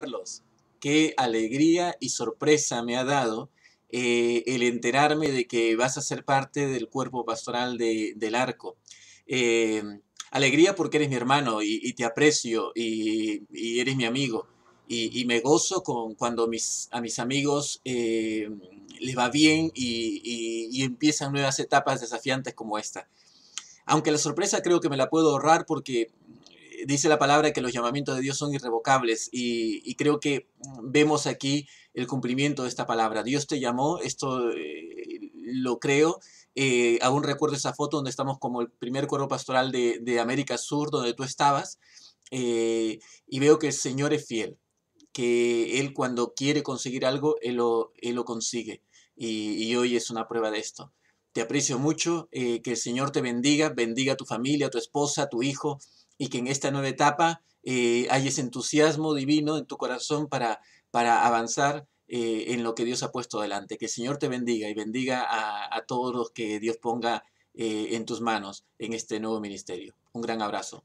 Carlos, qué alegría y sorpresa me ha dado eh, el enterarme de que vas a ser parte del cuerpo pastoral del arco. Em, alegría porque eres mi hermano y, te aprecio y, eres mi amigo. Y, me gozo con cuando a mis amigos em, les va bien y empiezan nuevas etapas desafiantes como esta. Aunque la sorpresa creo que me la puedo ahorrar porque dice la palabra que los llamamientos de Dios son irrevocables y, creo que mm, vemos aquí el cumplimiento de esta palabra. Dios te llamó, esto eh, lo creo. Eh, aún recuerdo esa foto donde estamos como el primer cuerpo pastoral de, América Sur, donde tú estabas, eh, y veo que el Señor es fiel, que Él cuando quiere conseguir algo, Él lo, consigue. Y, hoy es una prueba de esto. Te aprecio mucho, que el Señor te bendiga, bendiga a tu familia, a tu esposa, a tu hijo, y que en esta nueva etapa eh, hay ese entusiasmo divino en tu corazón para, para avanzar eh, en lo que Dios ha puesto adelante. Que el Señor te bendiga y bendiga a, todos los que Dios ponga eh, en tus manos en este nuevo ministerio. Un gran abrazo.